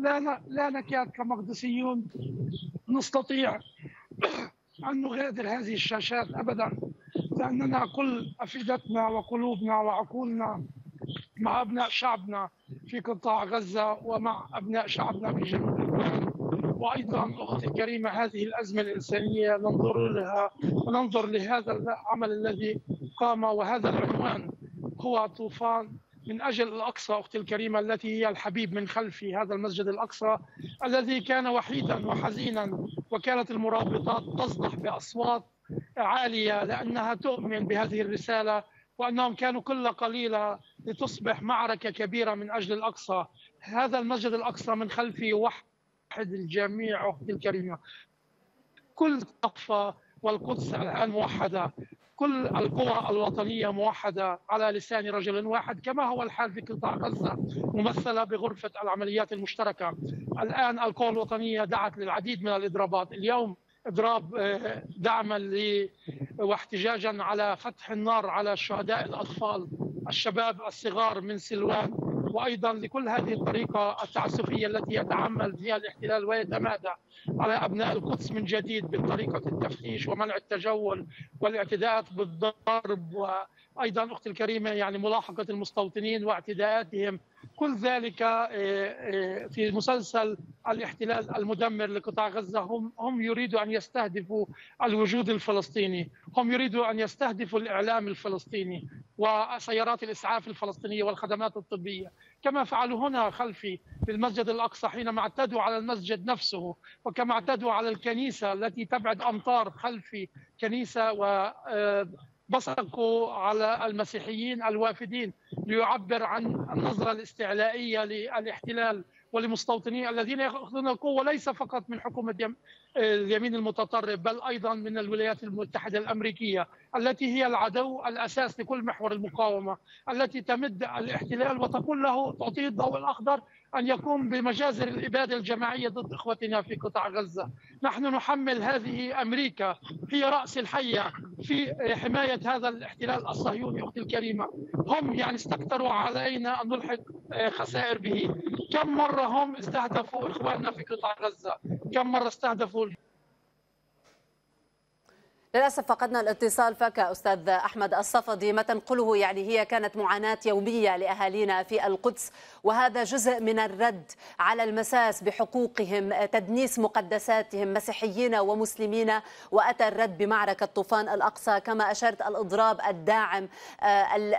S6: لا لا نكاد كمقدسيون نستطيع ان نغادر هذه الشاشات ابدا لاننا كل افئدتنا وقلوبنا وعقولنا مع ابناء شعبنا في قطاع غزه ومع ابناء شعبنا في جنوب لبنان وايضا اختي الكريمه هذه الازمه الانسانيه ننظر لها وننظر لهذا العمل الذي قام وهذا العنوان هو طوفان من اجل الاقصى اختي الكريمه التي هي الحبيب من خلفي هذا المسجد الاقصى الذي كان وحيدا وحزينا وكانت المرابطات تصدح باصوات عاليه لانها تؤمن بهذه الرساله وانهم كانوا كل قليله لتصبح معركة كبيرة من أجل الأقصى هذا المسجد الأقصى من خلفه وحد الجميع أختي الكريمة كل طقفة والقدس الآن موحدة كل القوى الوطنية موحدة على لسان رجل واحد كما هو الحال في قطاع غزة ممثلة بغرفة العمليات المشتركة الآن القوى الوطنية دعت للعديد من الإضرابات اليوم إضراب آه، دعما واحتجاجا على فتح النار على شهداء الأطفال الشباب الصغار من سلوان وايضا لكل هذه الطريقه التعسفيه التي يتعمل فيها الاحتلال ويتمادى على ابناء القدس من جديد بطريقه التفتيش ومنع التجول والاعتداءات بالضرب و ايضا اختي الكريمه يعني ملاحقه المستوطنين واعتداءاتهم كل ذلك آه، آه، في مسلسل الاحتلال المدمر لقطاع غزه هم هم يريدوا ان يستهدفوا الوجود الفلسطيني، هم يريدوا ان يستهدفوا الاعلام الفلسطيني وسيارات الاسعاف الفلسطينيه والخدمات الطبيه، كما فعلوا هنا خلفي في المسجد الاقصى حينما اعتدوا على المسجد نفسه وكما اعتدوا على الكنيسه التي تبعد امتار خلفي كنيسه و آه، بصقوا على المسيحيين الوافدين ليعبر عن النظرة الاستعلائية للاحتلال ولمستوطنيه الذين يأخذون القوة ليس فقط من حكومة اليمين المتطرف بل ايضا من الولايات المتحده الامريكيه التي هي العدو الاساس لكل محور المقاومه التي تمد الاحتلال وتقول له تعطيه الضوء الاخضر ان يقوم بمجازر الاباده الجماعيه ضد اخوتنا في قطاع غزه، نحن نحمل هذه امريكا هي راس الحيه في حمايه هذا الاحتلال الصهيوني اختي الكريمه، هم يعني استكتروا علينا ان نلحق آه، خسائر به، كم مره هم استهدفوا اخواننا في قطاع غزه، كم مره استهدفوا told
S1: للأسف فقدنا الاتصال فك أستاذ أحمد الصفدي ما تنقله يعني هي كانت معاناة يومية لأهالينا في القدس وهذا جزء من الرد على المساس بحقوقهم تدنيس مقدساتهم مسيحيين ومسلمين وأتى الرد بمعركة طوفان الأقصى كما أشرت الإضراب الداعم آه،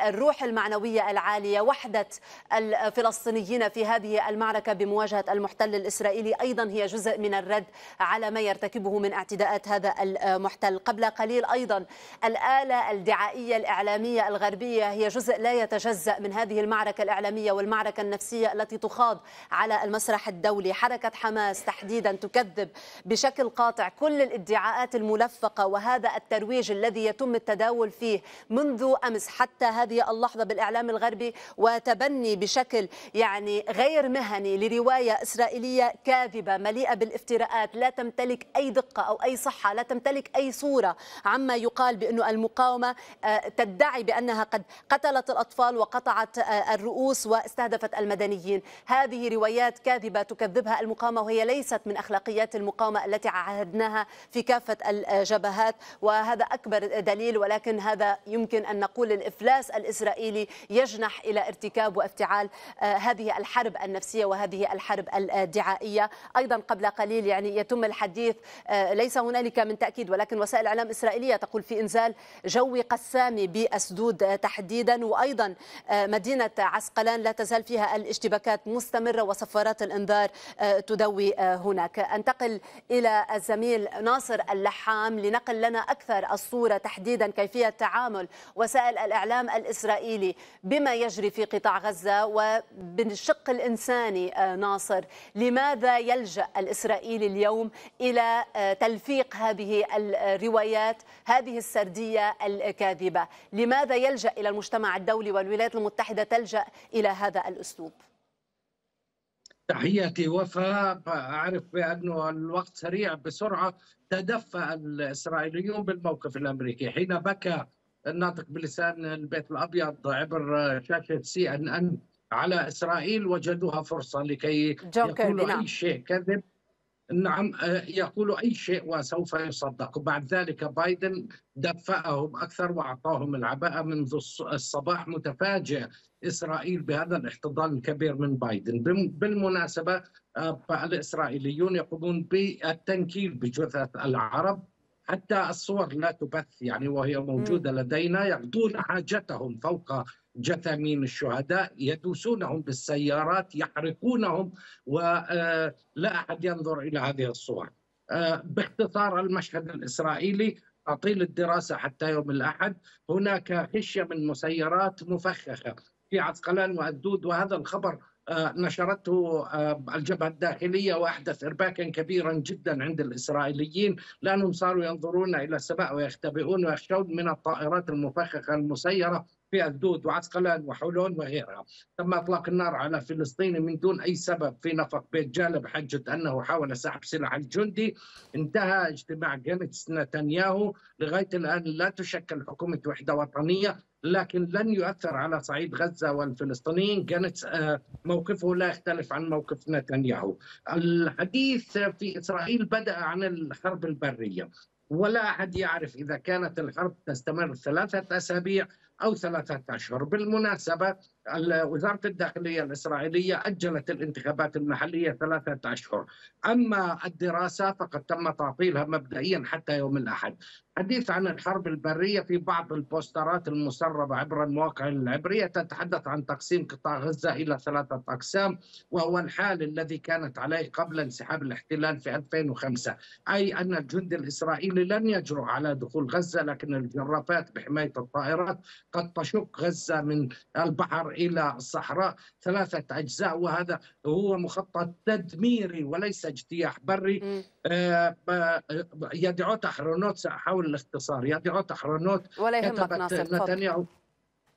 S1: الروح المعنوية العالية وحدة الفلسطينيين في هذه المعركة بمواجهة المحتل الإسرائيلي أيضا هي جزء من الرد على ما يرتكبه من اعتداءات هذا المحتل قبل قليل أيضا الآلة الدعائية الإعلامية الغربية هي جزء لا يتجزأ من هذه المعركة الإعلامية والمعركة النفسية التي تخاض على المسرح الدولي حركة حماس تحديدا تكذب بشكل قاطع كل الادعاءات الملفقة وهذا الترويج الذي يتم التداول فيه منذ أمس حتى هذه اللحظة بالإعلام الغربي وتبني بشكل يعني غير مهني لرواية إسرائيلية كاذبة مليئة بالافتراءات لا تمتلك أي دقة أو أي صحة لا تمتلك أي صورة عما يقال بأنه المقاومة آه، تدعي بأنها قد قتلت الأطفال وقطعت آه، الرؤوس واستهدفت المدنيين هذه روايات كاذبة تكذبها المقاومة وهي ليست من أخلاقيات المقاومة التي عهدناها في كافة الجبهات وهذا أكبر دليل ولكن هذا يمكن أن نقول الإفلاس الإسرائيلي يجنح إلى ارتكاب وافتعال آه، هذه الحرب النفسية وهذه الحرب الدعائية أيضا قبل قليل يعني يتم الحديث ليس هنالك من تأكيد ولكن وسائل الإعلام أقدام إسرائيلية تقول في إنزال جوي قسامي بأسدود تحديدا وأيضا آه، مدينة عسقلان لا تزال فيها الاشتباكات مستمرة وصفارات الإنذار آه، تدوي آه، هناك أنتقل إلى الزميل ناصر اللحام لنقل لنا أكثر الصورة تحديدا كيفية تعامل وسائل الإعلام الإسرائيلي بما يجري في قطاع غزة وبالشق الإنساني ناصر لماذا يلجأ الإسرائيلي اليوم إلى تلفيق هذه الروايات مستويات هذه السردية الكاذبة لماذا يلجأ إلى المجتمع الدولي والولايات المتحدة تلجأ إلى هذا الأسلوب
S7: تحياتي وفاء أعرف بأنه الوقت سريع بسرعة تدفى الإسرائيليون بالموقف الأمريكي حين بكى الناطق بلسان البيت الأبيض عبر شاشة سي أن أن على إسرائيل وجدوها فرصة لكي يقولوا أي نعم. شيء كذب نعم آه، يقول أي شيء وسوف يصدق بعد ذلك بايدن دفأهم أكثر وأعطاهم العباءة منذ الصباح متفاجئ إسرائيل بهذا الاحتضان الكبير من بايدن بالمناسبة آه، الإسرائيليون يقومون بالتنكيل بجثث العرب حتى الصور لا تبث يعني وهي موجودة لدينا يقضون حاجتهم فوق جثامين الشهداء يدوسونهم بالسيارات يحرقونهم ولا آه، أحد ينظر إلى هذه الصور آه، باختصار المشهد الإسرائيلي أطيل الدراسة حتى يوم الأحد هناك خشية من مسيرات مفخخة في عسقلان وأدود وهذا الخبر آه، نشرته الجبهة الداخلية وأحدث إرباكا كبيرا جدا عند الإسرائيليين لأنهم صاروا ينظرون إلى السماء ويختبئون ويخشون من الطائرات المفخخة المسيرة في الدود وعسقلان وحولون وغيرها تم إطلاق النار على فلسطيني من دون أي سبب في نفق بيت جانب حجة أنه حاول سحب سلاح الجندي انتهى اجتماع جانتس نتنياهو لغاية الآن لا تشكل حكومة وحدة وطنية لكن لن يؤثر على صعيد غزة والفلسطينيين كانت آه، موقفه لا يختلف عن موقف نتنياهو الحديث في إسرائيل بدأ عن الحرب البرية ولا أحد يعرف إذا كانت الحرب تستمر ثلاثة أسابيع أو ثلاثة أشهر بالمناسبة وزارة الداخلية الإسرائيلية أجلت الانتخابات المحلية ثلاثة أشهر أما الدراسة فقد تم تعطيلها مبدئيا حتى يوم الأحد حديث عن الحرب البرية في بعض البوسترات المسربة عبر المواقع العبرية تتحدث عن تقسيم قطاع غزة إلى ثلاثة أقسام وهو الحال الذي كانت عليه قبل انسحاب الاحتلال في 2005 أي أن الجند الإسرائيلي لن يجرؤ على دخول غزة لكن الجرافات بحماية الطائرات قد تشق غزة من البحر إلى الصحراء ثلاثة أجزاء وهذا هو مخطط تدميري وليس اجتياح بري آه، آه، يدعو تحرنوت سأحاول الاختصار يدعو تحرنوت ولا يهمك ناصر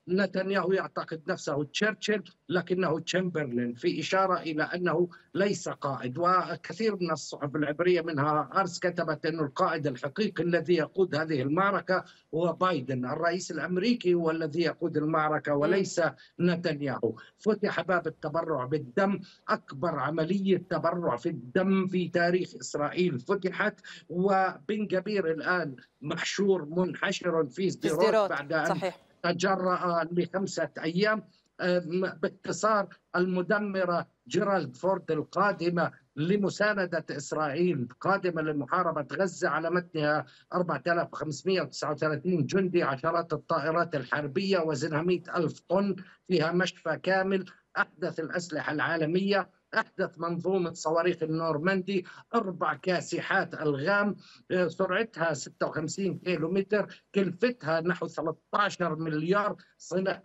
S7: نتنياهو يعتقد نفسه تشرشل لكنه تشمبرلين في إشارة إلى أنه ليس قائد وكثير من الصحف العبرية منها أرس كتبت أن القائد الحقيقي الذي يقود هذه المعركة هو بايدن الرئيس الأمريكي هو الذي يقود المعركة وليس نتنياهو فتح باب التبرع بالدم أكبر عملية تبرع في الدم في تاريخ إسرائيل فتحت وبن جبير الآن محشور منحشر في ازدراج بعد أن صحيح. تجرأ لخمسة أيام آه، باختصار المدمرة جيرالد فورد القادمة لمساندة إسرائيل قادمة لمحاربة غزة على متنها 4539 جندي عشرات الطائرات الحربية 100 ألف طن فيها مشفى كامل أحدث الأسلحة العالمية أحدث منظومة صواريخ النورماندي أربع كاسحات ألغام آه، سرعتها 56 كيلومتر كلفتها نحو 13 مليار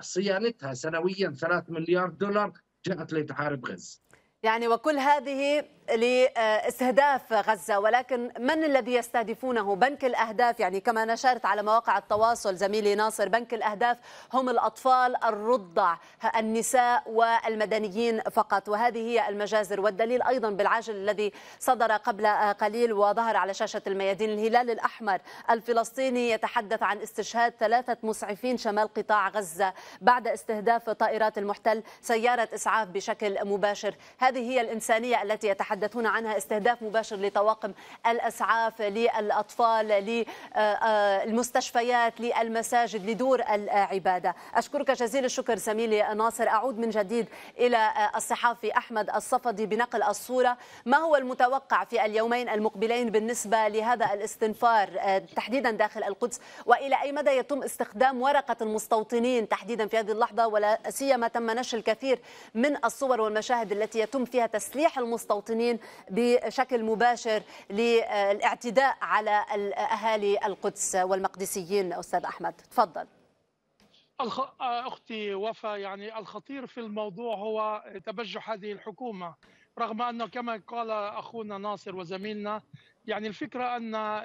S7: صيانتها سنويا 3 مليار دولار جاءت لتحارب غزة
S1: يعني وكل هذه لاستهداف غزة ولكن من الذي يستهدفونه بنك الأهداف يعني كما نشرت على مواقع التواصل زميلي ناصر بنك الأهداف هم الأطفال الرضع النساء والمدنيين فقط وهذه هي المجازر والدليل أيضا بالعاجل الذي صدر قبل قليل وظهر على شاشة الميادين الهلال الأحمر الفلسطيني يتحدث عن استشهاد ثلاثة مسعفين شمال قطاع غزة بعد استهداف طائرات المحتل سيارة إسعاف بشكل مباشر هذه هي الإنسانية التي يتحدثون عنها استهداف مباشر لطواقم الأسعاف للأطفال للمستشفيات آه، آه، للمساجد لدور العبادة أشكرك جزيل الشكر زميلي ناصر أعود من جديد إلى آه، الصحافي أحمد الصفدي بنقل الصورة ما هو المتوقع في اليومين المقبلين بالنسبة لهذا الاستنفار تحديدا داخل القدس وإلى أي مدى يتم استخدام ورقة المستوطنين تحديدا في هذه اللحظة ولا سيما تم نشر الكثير من الصور والمشاهد التي يتم يتم فيها تسليح المستوطنين بشكل مباشر للاعتداء على اهالي القدس والمقدسيين استاذ احمد تفضل
S6: اختي وفاء يعني الخطير في الموضوع هو تبجح هذه الحكومه رغم أنه كما قال أخونا ناصر وزميلنا يعني الفكرة أن آه،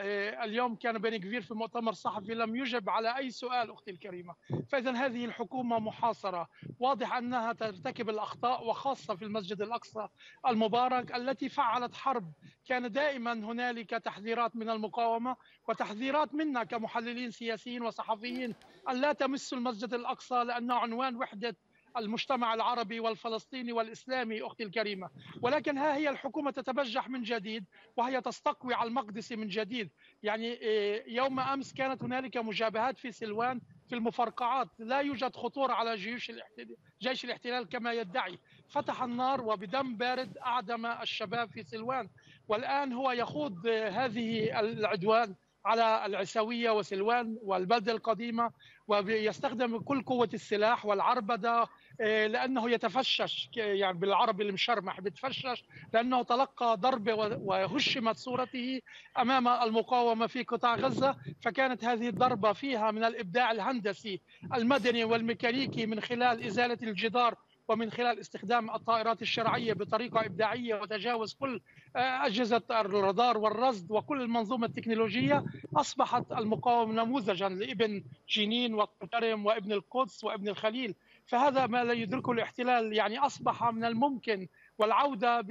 S6: اليوم كان بن كفير في مؤتمر صحفي لم يجب على أي سؤال أختي الكريمة فإذا هذه الحكومة محاصرة واضح أنها ترتكب الأخطاء وخاصة في المسجد الأقصى المبارك التي فعلت حرب كان دائما هنالك تحذيرات من المقاومة وتحذيرات منا كمحللين سياسيين وصحفيين أن لا تمسوا المسجد الأقصى لأنه عنوان وحدة المجتمع العربي والفلسطيني والإسلامي أختي الكريمة ولكن ها هي الحكومة تتبجح من جديد وهي تستقوي على المقدسي من جديد يعني إيه، يوم أمس كانت هنالك مجابهات في سلوان في المفرقعات لا يوجد خطورة على جيوش الاحتلال جيش الاحتلال كما يدعي فتح النار وبدم بارد أعدم الشباب في سلوان والآن هو يخوض إيه، هذه العدوان على العسوية وسلوان والبلدة القديمة ويستخدم كل قوة السلاح والعربدة آه، لانه يتفشش يعني بالعربي المشرمح بتفشش لانه تلقى ضربه وهشمت صورته امام المقاومه في قطاع غزه فكانت هذه الضربه فيها من الابداع الهندسي المدني والميكانيكي من خلال ازاله الجدار ومن خلال استخدام الطائرات الشرعيه بطريقه ابداعيه وتجاوز كل آه، اجهزه الرادار والرصد وكل المنظومه التكنولوجيه اصبحت المقاومه نموذجا لابن جنين والقرم وابن القدس وابن الخليل فهذا ما لا يدركه الاحتلال يعني اصبح من الممكن والعوده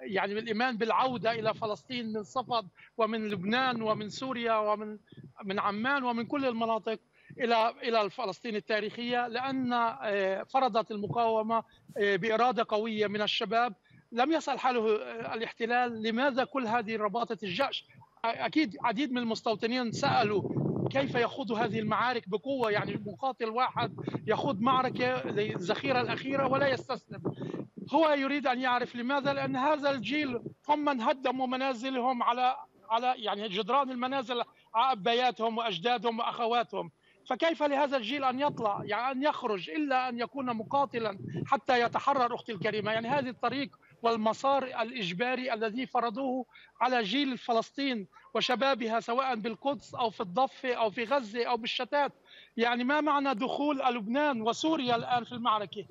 S6: يعني بالايمان بالعوده الى فلسطين من صفد ومن لبنان ومن سوريا ومن من عمان ومن كل المناطق الى الى فلسطين التاريخيه لان آه، فرضت المقاومه آه، باراده قويه من الشباب لم يسال حاله آه، الاحتلال لماذا كل هذه رباطه الجأش اكيد عديد من المستوطنين سالوا كيف يخوض هذه المعارك بقوه يعني مقاتل واحد يخوض معركه زي الذخيره الاخيره ولا يستسلم هو يريد ان يعرف لماذا لان هذا الجيل هم من هدموا منازلهم على على يعني جدران المنازل على ابياتهم واجدادهم واخواتهم فكيف لهذا الجيل ان يطلع يعني ان يخرج الا ان يكون مقاتلا حتى يتحرر اختي الكريمه يعني هذه الطريق والمسار الاجباري الذي فرضوه على جيل فلسطين وشبابها سواء بالقدس او في الضفه او في غزه او بالشتات يعني ما معنى دخول لبنان وسوريا الان في المعركه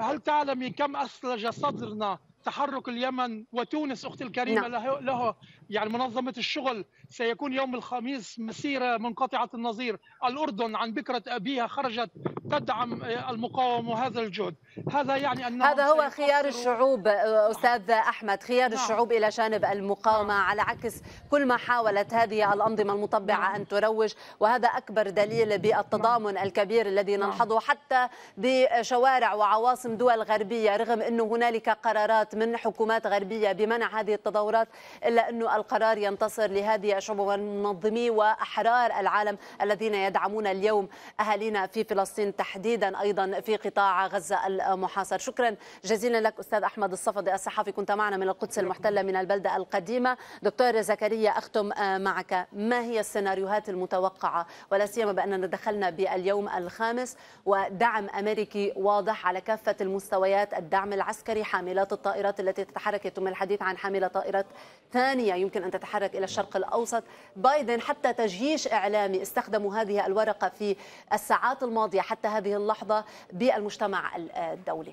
S6: هل تعلم كم اثلج صدرنا تحرك اليمن وتونس اختي الكريمه نعم. له, له يعني منظمه الشغل سيكون يوم الخميس مسيره منقطعه النظير، الاردن عن بكره ابيها خرجت تدعم آه، المقاومه وهذا الجهد،
S1: هذا يعني ان هذا هو خيار الشعوب آه، استاذ احمد، خيار نعم. الشعوب الى جانب المقاومه نعم. على عكس كل ما حاولت هذه الانظمه المطبعه نعم. ان تروج وهذا اكبر دليل بالتضامن نعم. الكبير الذي نعم. نلحظه حتى بشوارع وعواصم دول غربيه رغم انه هنالك قرارات من حكومات غربية بمنع هذه التظاهرات إلا أنه القرار ينتصر لهذه الشعوب ومنظمي وأحرار العالم الذين يدعمون اليوم أهالينا في فلسطين تحديدا أيضا في قطاع غزة المحاصر شكرا جزيلا لك أستاذ أحمد الصفدي الصحفي كنت معنا من القدس المحتلة من البلدة القديمة دكتور زكريا أختم آه، معك ما هي السيناريوهات المتوقعة ولا سيما بأننا دخلنا باليوم الخامس ودعم أمريكي واضح على كافة المستويات الدعم العسكري حاملات الطائرات الطائرات التي تتحرك يتم الحديث عن حاملة طائرات ثانية يمكن أن تتحرك إلى الشرق الأوسط بايدن حتى تجيش إعلامي استخدموا هذه الورقة في الساعات الماضية حتى هذه اللحظة بالمجتمع الدولي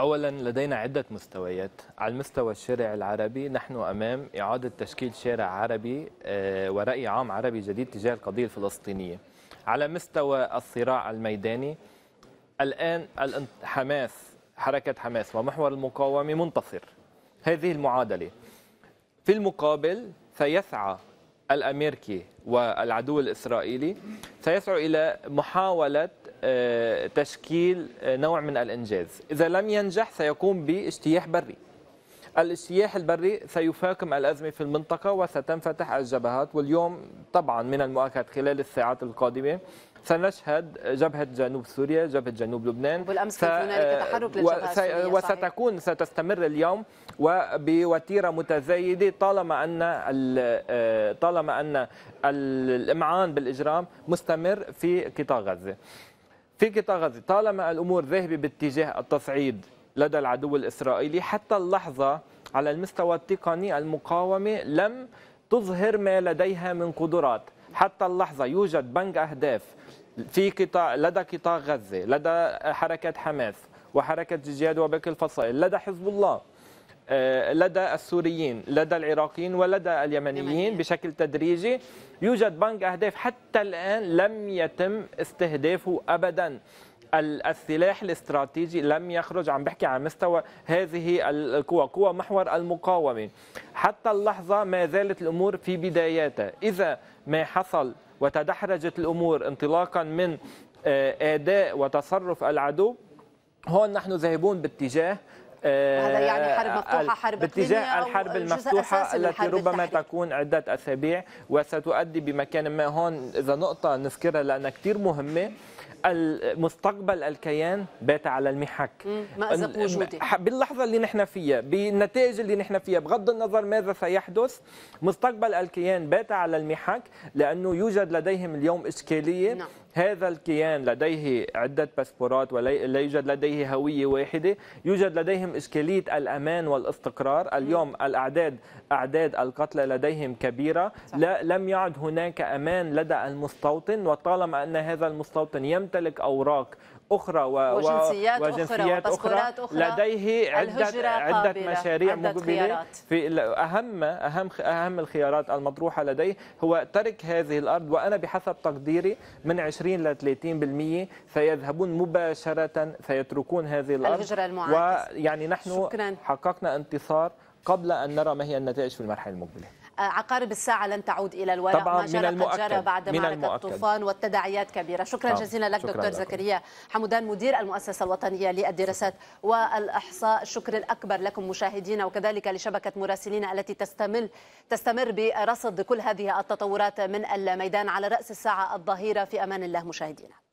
S5: اولا لدينا عده مستويات على المستوى الشارع العربي نحن امام اعاده تشكيل شارع عربي آه، وراي عام عربي جديد تجاه القضيه الفلسطينيه على مستوى الصراع الميداني الان حماس حركة حماس ومحور المقاومة منتصر هذه المعادلة في المقابل سيسعى الامريكي والعدو الاسرائيلي سيسعوا الى محاوله آه، تشكيل آه، نوع من الانجاز، اذا لم ينجح سيقوم باجتياح بري. السياح البري سيفاقم الأزمة في المنطقة وستنفتح الجبهات واليوم طبعا من المؤكد خلال الساعات القادمة سنشهد جبهة جنوب سوريا جبهة جنوب لبنان بالأمس كان هنالك تحرك للجبهة السورية وستكون صحيح. ستستمر اليوم وبوتيرة متزايدة طالما أن آه، طالما أن الإمعان بالإجرام مستمر في قطاع غزة في قطاع غزة طالما الأمور ذاهبة باتجاه التصعيد لدى العدو الإسرائيلي حتى اللحظة على المستوى التقني المقاومة لم تظهر ما لديها من قدرات حتى اللحظة يوجد بنك أهداف في قطاع لدى قطاع غزة لدى حركة حماس وحركة الجهاد وباقي الفصائل لدى حزب الله آه، لدى السوريين لدى العراقيين ولدى اليمنيين بشكل تدريجي يوجد بنك أهداف حتى الآن لم يتم استهدافه أبداً السلاح الاستراتيجي لم يخرج عم بحكي عن مستوى هذه القوى قوى محور المقاومة حتى اللحظة ما زالت الأمور في بداياتها إذا ما حصل وتدحرجت الأمور انطلاقا من آه، أداء وتصرف العدو هون نحن ذاهبون باتجاه آه، هذا يعني حرب آه، مفتوحه حرب باتجاه الحرب المفتوحه التي ربما التحرير. تكون عده اسابيع وستؤدي بمكان ما هون اذا نقطه نذكرها لانها كثير مهمه مستقبل الكيان بات على المحك مأزق وجودي باللحظه اللي نحن فيها بالنتائج اللي نحن فيها بغض النظر ماذا سيحدث مستقبل الكيان بات على المحك لانه يوجد لديهم اليوم اشكاليه نعم. هذا الكيان لديه عدة باسبورات ولا يوجد لديه هوية واحدة يوجد لديهم إشكالية الأمان والاستقرار اليوم الأعداد أعداد القتلى لديهم كبيرة لا لم يعد هناك أمان لدى المستوطن وطالما أن هذا المستوطن يمتلك أوراق اخرى و... وجنسيات, وجنسيات اخرى, أخرى, أخرى لديه عده عده مشاريع مقبله في اهم اهم اهم الخيارات المطروحه لديه هو ترك هذه الارض وانا بحسب تقديري من 20 ل 30% سيذهبون مباشره سيتركون هذه الارض الهجره المعاكسه ويعني نحن شكرا. حققنا انتصار قبل ان نرى ما هي النتائج في المرحله المقبله
S1: عقارب الساعة لن تعود إلى الورق طبعا ما جرى قد جرى بعد من معركة الطوفان والتداعيات كبيرة شكرا طبعا. جزيلا لك شكرا دكتور لكم. زكريا حمودان مدير المؤسسة الوطنية للدراسات والإحصاء الشكر الأكبر لكم مشاهدينا وكذلك لشبكة مراسلين التي تستمل تستمر برصد كل هذه التطورات من الميدان على رأس الساعة الظهيرة في أمان الله مشاهدينا